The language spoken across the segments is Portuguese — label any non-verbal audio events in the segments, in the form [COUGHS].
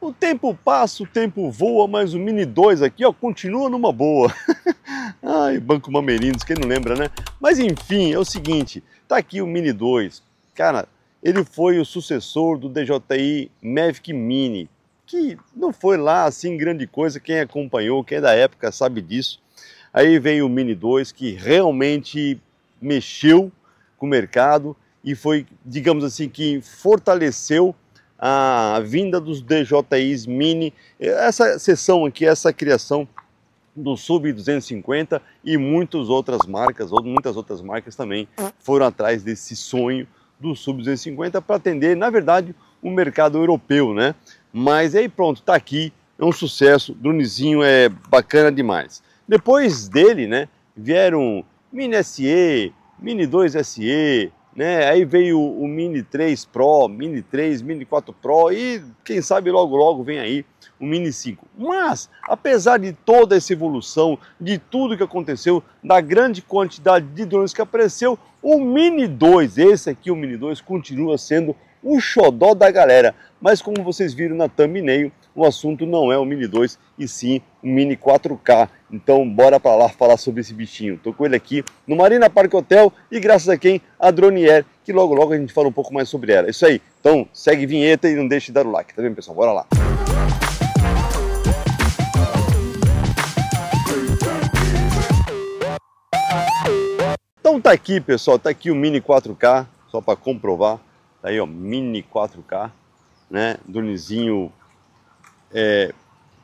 O tempo passa, o tempo voa, mas o Mini 2 aqui, ó, continua numa boa. [LAUGHS] Ai, Banco Mamerindos, quem não lembra, né? Mas enfim, é o seguinte, tá aqui o Mini 2. Cara, ele foi o sucessor do DJI Mavic Mini, que não foi lá assim grande coisa, quem acompanhou, quem é da época sabe disso. Aí veio o Mini 2 que realmente mexeu com o mercado e foi, digamos assim, que fortaleceu a vinda dos DJIs Mini, essa sessão aqui, essa criação do Sub 250 e muitas outras marcas, ou muitas outras marcas também foram atrás desse sonho do Sub 250 para atender, na verdade, o mercado europeu, né? Mas aí pronto, tá aqui, é um sucesso, Drunizinho é bacana demais. Depois dele, né, vieram Mini SE, Mini 2 SE, né? Aí veio o Mini 3 Pro, Mini 3, Mini 4 Pro e quem sabe logo logo vem aí o Mini 5. Mas, apesar de toda essa evolução, de tudo que aconteceu, da grande quantidade de drones que apareceu, o Mini 2, esse aqui, o Mini 2, continua sendo o xodó da galera. Mas como vocês viram na thumbnail, o assunto não é o Mini 2 e sim o Mini 4K. Então bora para lá falar sobre esse bichinho. Estou com ele aqui no Marina Park Hotel e graças a quem? A Dronier, que logo logo a gente fala um pouco mais sobre ela. Isso aí, então segue vinheta e não deixe de dar o like, tá vendo pessoal? Bora lá! Então tá aqui pessoal, tá aqui o Mini 4K, só para comprovar, tá aí ó, Mini 4K, né, do é,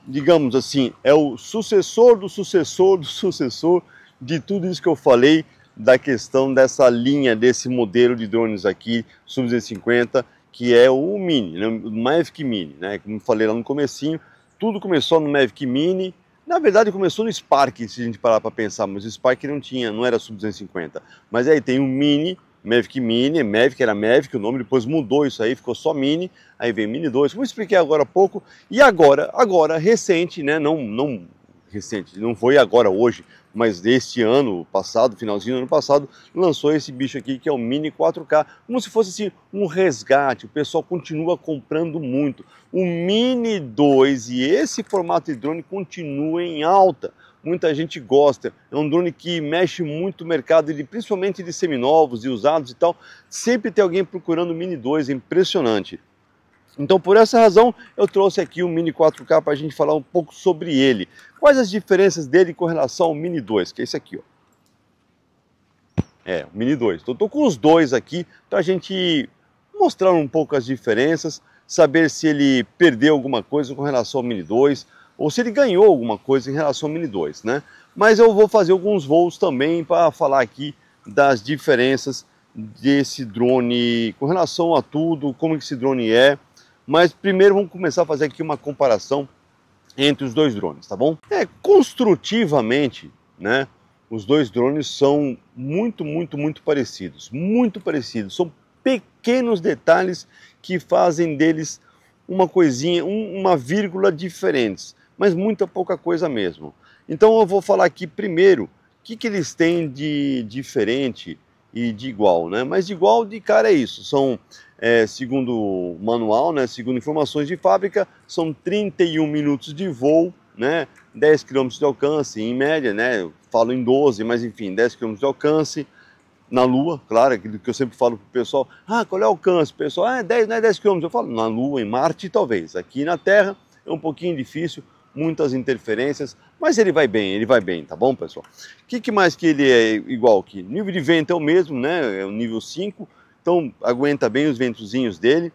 digamos assim, é o sucessor do sucessor do [LAUGHS] sucessor de tudo isso que eu falei da questão dessa linha, desse modelo de drones aqui, Sub-Z50, que é o Mini, né? o Mavic Mini, né? Como falei lá no comecinho, tudo começou no Mavic Mini, na verdade começou no Spark, se a gente parar para pensar, mas o Spark não tinha, não era Sub-250. Mas aí tem o Mini, Mavic Mini, Mavic era Mavic, o nome depois mudou isso aí, ficou só Mini, aí vem Mini 2, como expliquei agora há pouco, e agora, agora, recente, né, não, não recente, não foi agora, hoje, mas deste ano passado, finalzinho do ano passado, lançou esse bicho aqui que é o Mini 4K, como se fosse assim, um resgate, o pessoal continua comprando muito. O Mini 2 e esse formato de drone continua em alta muita gente gosta. É um drone que mexe muito o mercado, de, principalmente de seminovos e usados e tal. Sempre tem alguém procurando Mini 2, é impressionante. Então, por essa razão, eu trouxe aqui o Mini 4K para a gente falar um pouco sobre ele. Quais as diferenças dele com relação ao Mini 2, que é esse aqui, ó. É, o Mini 2. Então, estou com os dois aqui para a gente mostrar um pouco as diferenças, saber se ele perdeu alguma coisa com relação ao Mini 2, ou se ele ganhou alguma coisa em relação ao Mini 2, né? Mas eu vou fazer alguns voos também para falar aqui das diferenças desse drone com relação a tudo, como esse drone é. Mas primeiro vamos começar a fazer aqui uma comparação entre os dois drones, tá bom? É, construtivamente, né? Os dois drones são muito, muito, muito parecidos, muito parecidos. São pequenos detalhes que fazem deles uma coisinha, um, uma vírgula diferentes mas muita pouca coisa mesmo. Então eu vou falar aqui primeiro o que, que eles têm de diferente e de igual, né? Mas de igual de cara é isso. São, é, segundo o manual, né? Segundo informações de fábrica, são 31 minutos de voo, né? 10 km de alcance, em média, né? Eu falo em 12, mas enfim, 10 km de alcance na Lua, claro, aquilo que eu sempre falo pro pessoal. Ah, qual é o alcance? pessoal, ah, é 10, não é 10 km. Eu falo, na Lua, em Marte, talvez. Aqui na Terra é um pouquinho difícil, muitas interferências, mas ele vai bem, ele vai bem, tá bom, pessoal? O que, que, mais que ele é igual aqui? nível de vento é o mesmo, né? É o nível 5, então aguenta bem os ventozinhos dele.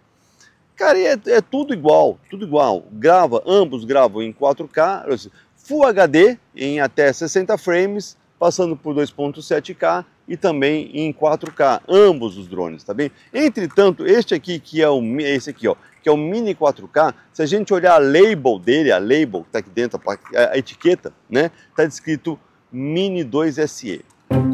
Cara, é, é tudo igual, tudo igual. Grava, ambos gravam em 4K, Full HD em até 60 frames, passando por 2.7K e também em 4K, ambos os drones, tá bem? Entretanto, este aqui que é o esse aqui, ó, que é o Mini 4K, se a gente olhar a label dele, a label que tá aqui dentro, a, etiqueta, né, tá descrito Mini 2SE.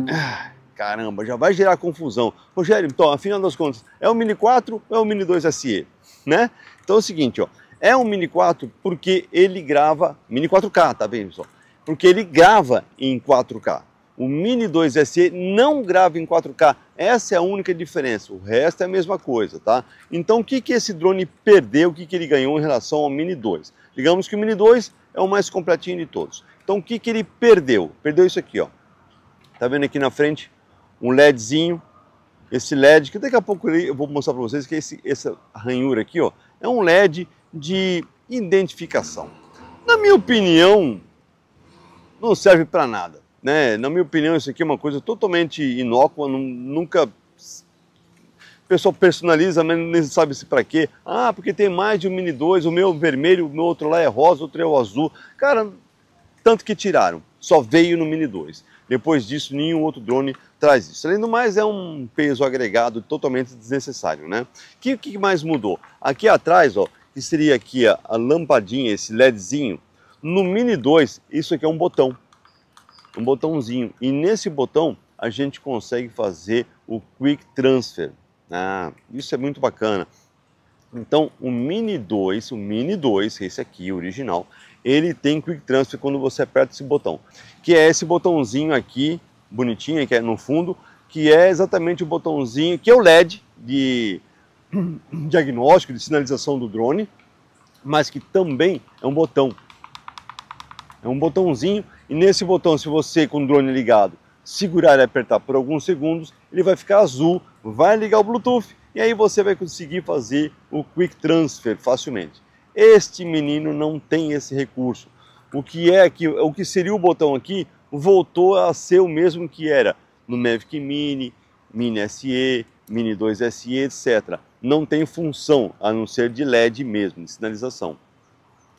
Ah, caramba, já vai gerar confusão. Rogério, então, afinal das contas, é o Mini 4 ou é o Mini 2SE, né? Então é o seguinte, ó, é um Mini 4 porque ele grava Mini 4K, tá bem, pessoal? Porque ele grava em 4K. O Mini 2 SE não grava em 4K, essa é a única diferença, o resto é a mesma coisa, tá? Então o que, que esse drone perdeu, o que, que ele ganhou em relação ao Mini 2? Digamos que o Mini 2 é o mais completinho de todos. Então o que, que ele perdeu? Perdeu isso aqui, ó. Tá vendo aqui na frente? Um LEDzinho, esse LED, que daqui a pouco eu vou mostrar para vocês, que é esse, essa ranhura aqui, ó, é um LED de identificação. Na minha opinião, não serve para nada. Né? Na minha opinião, isso aqui é uma coisa totalmente inócua, nunca o pessoal personaliza, mas nem sabe se para quê. Ah, porque tem mais de um Mini 2, o meu vermelho, o meu outro lá é rosa, o outro é o azul. Cara, tanto que tiraram, só veio no Mini 2. Depois disso, nenhum outro drone traz isso. Além do mais, é um peso agregado totalmente desnecessário, né? O que, que, mais mudou? Aqui atrás, ó, que seria aqui a, a lampadinha, esse LEDzinho, no Mini 2, isso aqui é um botão um botãozinho. E nesse botão a gente consegue fazer o Quick Transfer. Ah, isso é muito bacana. Então, o Mini 2, o Mini 2, esse aqui, original, ele tem Quick Transfer quando você aperta esse botão, que é esse botãozinho aqui, bonitinho, que é no fundo, que é exatamente o botãozinho, que é o LED de [COUGHS] diagnóstico, de sinalização do drone, mas que também é um botão. É um botãozinho e nesse botão, se você com o drone ligado segurar e apertar por alguns segundos, ele vai ficar azul, vai ligar o Bluetooth e aí você vai conseguir fazer o Quick Transfer facilmente. Este menino não tem esse recurso. O que é que o que seria o botão aqui voltou a ser o mesmo que era no Mavic Mini, Mini SE, Mini 2 SE, etc. Não tem função a não ser de LED mesmo, de sinalização.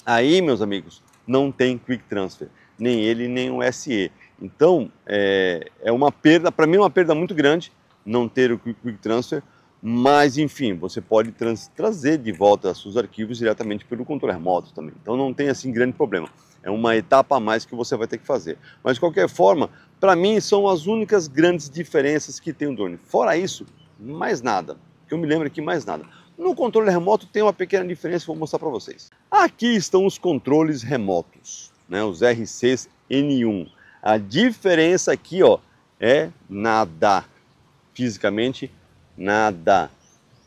Aí, meus amigos, não tem Quick Transfer nem ele, nem o SE. Então, é, é uma perda, para mim é uma perda muito grande não ter o Quick Transfer, mas enfim, você pode trazer de volta seus arquivos diretamente pelo controle remoto também. Então não tem assim grande problema. É uma etapa a mais que você vai ter que fazer. Mas de qualquer forma, para mim são as únicas grandes diferenças que tem o drone. Fora isso, mais nada. Que eu me lembro aqui mais nada. No controle remoto tem uma pequena diferença que eu vou mostrar para vocês. Aqui estão os controles remotos né, os r N1. A diferença aqui ó, é nada, fisicamente nada,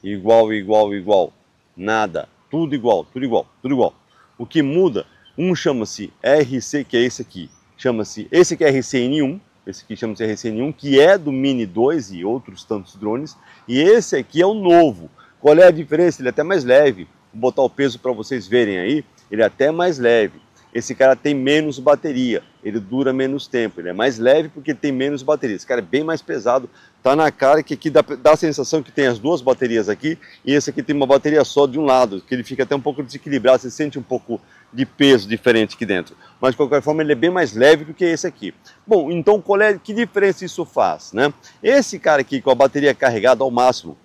igual, igual, igual, nada, tudo igual, tudo igual, tudo igual. O que muda, um chama-se RC, que é esse aqui, chama-se, esse aqui é RCN1, esse aqui chama-se RCN1, que é do Mini 2 e outros tantos drones, e esse aqui é o novo. Qual é a diferença? Ele é até mais leve, vou botar o peso para vocês verem aí, ele é até mais leve esse cara tem menos bateria, ele dura menos tempo, ele é mais leve porque tem menos bateria. Esse cara é bem mais pesado, tá na cara que aqui dá, dá a sensação que tem as duas baterias aqui e esse aqui tem uma bateria só de um lado, que ele fica até um pouco desequilibrado, você sente um pouco de peso diferente aqui dentro. Mas de qualquer forma ele é bem mais leve do que esse aqui. Bom, então qual é, que diferença isso faz, né? Esse cara aqui com a bateria carregada ao máximo,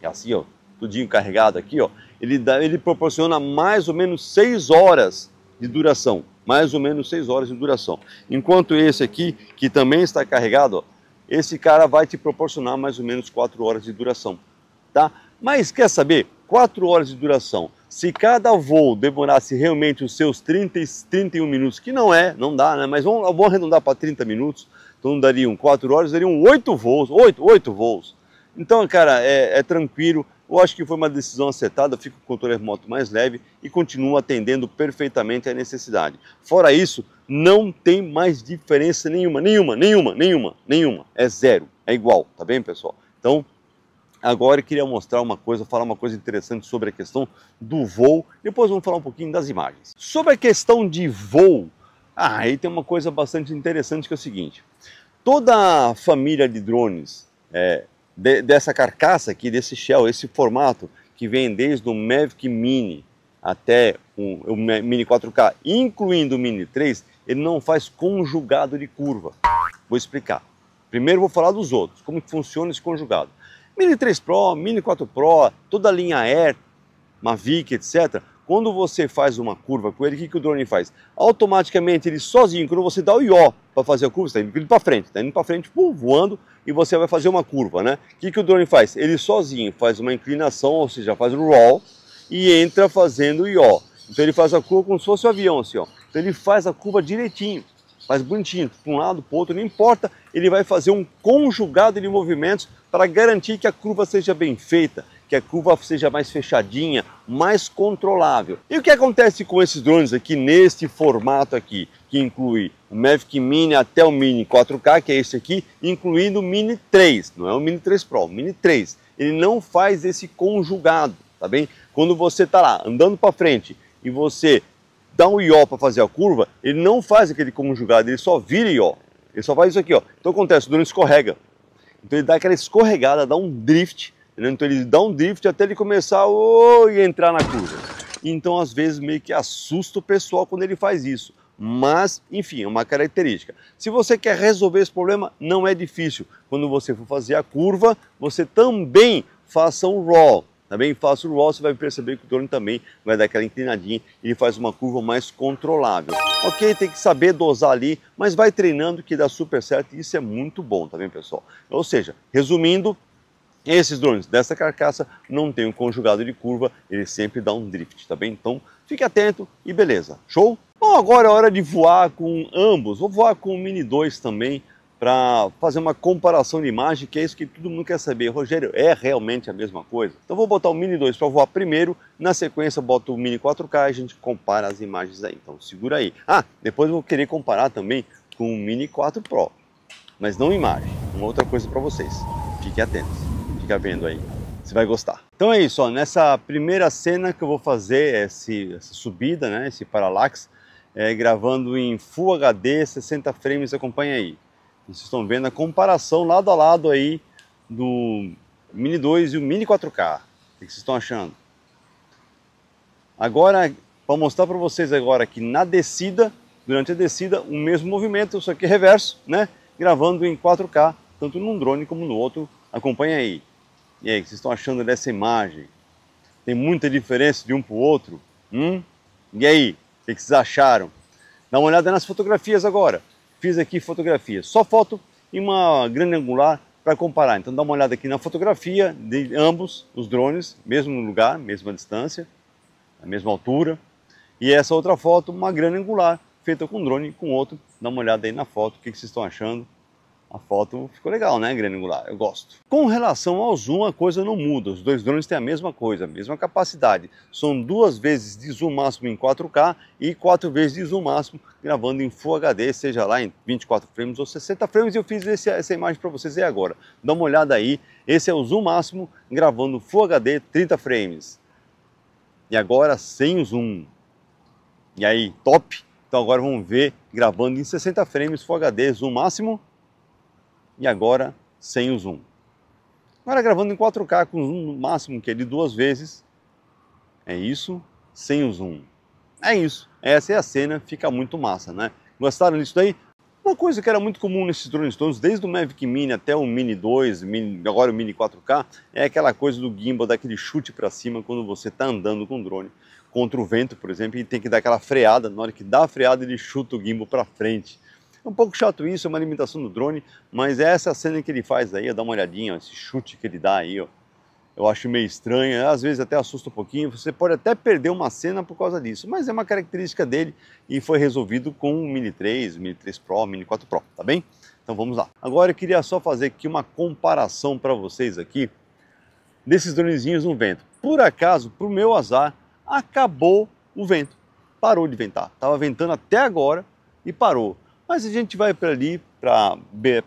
é assim ó, tudinho carregado aqui ó, ele, dá, ele proporciona mais ou menos 6 horas de duração, mais ou menos 6 horas de duração. Enquanto esse aqui, que também está carregado, ó, esse cara vai te proporcionar mais ou menos 4 horas de duração, tá? Mas quer saber? 4 horas de duração. Se cada voo demorasse realmente os seus 30, 31 minutos, que não é, não dá, né? Mas vamos, vamos arredondar para 30 minutos, então dariam 4 horas, dariam 8 voos, 8, 8 voos. Então, cara, é, é tranquilo, eu acho que foi uma decisão acertada, Fico com o controle remoto mais leve e continuo atendendo perfeitamente a necessidade. Fora isso, não tem mais diferença nenhuma, nenhuma, nenhuma, nenhuma, nenhuma. É zero, é igual, tá bem, pessoal? Então, agora eu queria mostrar uma coisa, falar uma coisa interessante sobre a questão do voo. Depois vamos falar um pouquinho das imagens. Sobre a questão de voo, ah, aí tem uma coisa bastante interessante que é o seguinte. Toda a família de drones é, de, dessa carcaça aqui, desse shell, esse formato que vem desde o Mavic Mini até o Mini 4K, incluindo o Mini 3, ele não faz conjugado de curva. Vou explicar. Primeiro vou falar dos outros, como funciona esse conjugado. Mini 3 Pro, Mini 4 Pro, toda a linha Air, Mavic, etc. Quando você faz uma curva com ele, o que, que o drone faz? Automaticamente ele sozinho, quando você dá o IO para fazer a curva, está indo para frente, está indo para frente, pum, voando, e você vai fazer uma curva, né? O que, que o drone faz? Ele sozinho faz uma inclinação, ou seja, faz o roll e entra fazendo o IO. Então ele faz a curva como se fosse um avião, assim, ó. Então ele faz a curva direitinho, faz bonitinho, para um lado, para o outro, não importa, ele vai fazer um conjugado de movimentos para garantir que a curva seja bem feita que a curva seja mais fechadinha, mais controlável. E o que acontece com esses drones aqui, neste formato aqui, que inclui o Mavic Mini até o Mini 4K, que é esse aqui, incluindo o Mini 3, não é o Mini 3 Pro, o Mini 3. Ele não faz esse conjugado, tá bem? Quando você está lá andando para frente e você dá um IO para fazer a curva, ele não faz aquele conjugado, ele só vira IO. Ele só faz isso aqui, ó. Então acontece, o drone escorrega. Então ele dá aquela escorregada, dá um drift Entendeu? Então ele dá um drift até ele começar oh, e entrar na curva. Então às vezes meio que assusta o pessoal quando ele faz isso. Mas, enfim, é uma característica. Se você quer resolver esse problema, não é difícil. Quando você for fazer a curva, você também faça um roll. Também tá faça o roll, você vai perceber que o drone também vai dar aquela inclinadinha e faz uma curva mais controlável. Ok, tem que saber dosar ali, mas vai treinando que dá super certo e isso é muito bom, tá bem, pessoal? Ou seja, resumindo, esses drones dessa carcaça não tem um conjugado de curva, ele sempre dá um drift, tá bem? Então fique atento e beleza, show? Bom, agora é hora de voar com ambos, vou voar com o Mini 2 também para fazer uma comparação de imagem, que é isso que todo mundo quer saber. Rogério, é realmente a mesma coisa? Então vou botar o Mini 2 para voar primeiro, na sequência boto o Mini 4K e a gente compara as imagens aí, então segura aí. Ah, depois eu vou querer comparar também com o Mini 4 Pro, mas não imagem, uma outra coisa para vocês, fiquem atentos fica vendo aí. Você vai gostar. Então é isso, ó, nessa primeira cena que eu vou fazer esse, essa subida, né, esse parallax, é, gravando em Full HD 60 frames, acompanha aí. Vocês estão vendo a comparação lado a lado aí do Mini 2 e o Mini 4K. O que vocês estão achando? Agora, para mostrar para vocês agora que na descida, durante a descida, o mesmo movimento, só que reverso, né? Gravando em 4K, tanto num drone como no outro. Acompanha aí. E aí, o que vocês estão achando dessa imagem? Tem muita diferença de um para o outro? Hum? E aí, o que vocês acharam? Dá uma olhada nas fotografias agora. Fiz aqui fotografias, só foto e uma grande angular para comparar. Então dá uma olhada aqui na fotografia de ambos os drones, mesmo lugar, mesma distância, a mesma altura. E essa outra foto, uma grande angular, feita com um drone com outro. Dá uma olhada aí na foto, o que vocês estão achando. A foto ficou legal, né? Granular, eu gosto. Com relação ao zoom, a coisa não muda. Os dois drones têm a mesma coisa, a mesma capacidade. São duas vezes de zoom máximo em 4K e quatro vezes de zoom máximo gravando em Full HD, seja lá em 24 frames ou 60 frames. Eu fiz esse, essa imagem para vocês aí agora. Dá uma olhada aí. Esse é o zoom máximo gravando Full HD 30 frames. E agora sem zoom. E aí, top? Então agora vamos ver gravando em 60 frames Full HD, zoom máximo e agora sem o zoom. Agora gravando em 4K com zoom no máximo que é de duas vezes. É isso, sem o zoom. É isso, essa é a cena, fica muito massa, né? Gostaram disso daí? Uma coisa que era muito comum nesses drones todos, desde o Mavic Mini até o Mini 2, Mini, agora o Mini 4K, é aquela coisa do gimbal, daquele chute para cima quando você está andando com o drone contra o vento, por exemplo, e tem que dar aquela freada. Na hora que dá a freada, ele chuta o gimbal para frente. É um pouco chato isso, é uma limitação do drone, mas essa cena que ele faz aí, dá uma olhadinha, ó, esse chute que ele dá aí, ó, eu acho meio estranho, às vezes até assusta um pouquinho, você pode até perder uma cena por causa disso, mas é uma característica dele e foi resolvido com o Mini 3, Mini 3 Pro, Mini 4 Pro, tá bem? Então vamos lá. Agora eu queria só fazer aqui uma comparação para vocês aqui desses dronezinhos no vento. Por acaso, por meu azar, acabou o vento, parou de ventar, estava ventando até agora e parou. Mas a gente vai para ali, para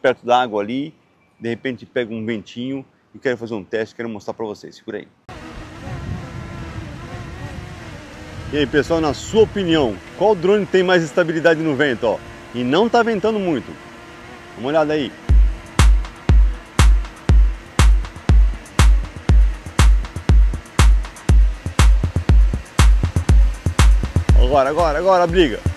perto da água ali, de repente pega um ventinho e quero fazer um teste, quero mostrar para vocês. Segura aí. E aí, pessoal, na sua opinião, qual drone tem mais estabilidade no vento, ó? E não tá ventando muito. Dá uma olhada aí. Agora, agora, agora, briga.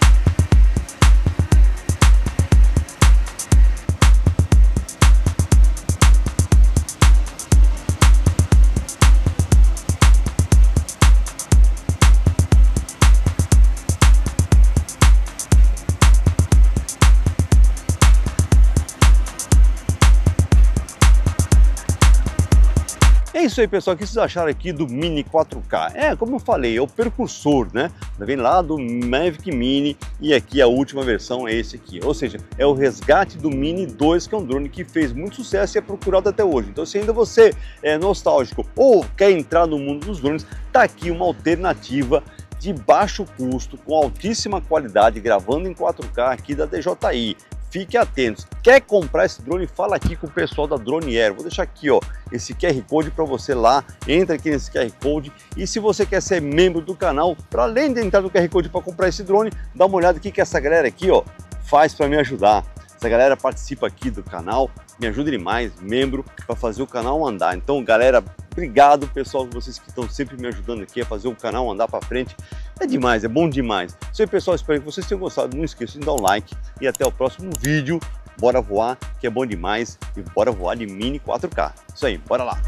isso aí, pessoal. O que vocês acharam aqui do Mini 4K? É, como eu falei, é o percursor, né? Vem lá do Mavic Mini e aqui a última versão é esse aqui. Ou seja, é o resgate do Mini 2, que é um drone que fez muito sucesso e é procurado até hoje. Então, se ainda você é nostálgico ou quer entrar no mundo dos drones, tá aqui uma alternativa de baixo custo, com altíssima qualidade, gravando em 4K aqui da DJI fique atento. Quer comprar esse drone? Fala aqui com o pessoal da Drone Air. Vou deixar aqui ó, esse QR Code para você lá. Entra aqui nesse QR Code. E se você quer ser membro do canal, para além de entrar no QR Code para comprar esse drone, dá uma olhada aqui que essa galera aqui ó, faz para me ajudar. Essa galera participa aqui do canal, me ajuda demais, membro, para fazer o canal andar. Então, galera, obrigado pessoal, vocês que estão sempre me ajudando aqui a fazer o canal andar para frente. É demais, é bom demais. Isso aí, pessoal, espero que vocês tenham gostado. Não esqueçam de dar um like e até o próximo vídeo. Bora voar, que é bom demais, e bora voar de Mini 4K. Isso aí, bora lá!